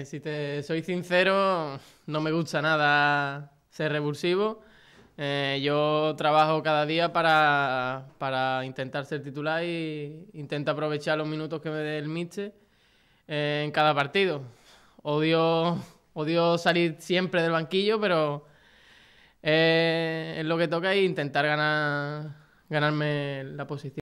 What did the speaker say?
Eh, si te soy sincero, no me gusta nada ser revulsivo. Eh, yo trabajo cada día para, intentar ser titular e intento aprovechar los minutos que me dé el Miche eh, en cada partido. Odio, odio salir siempre del banquillo, pero es lo que toca y e intentar ganar, ganarme la posición.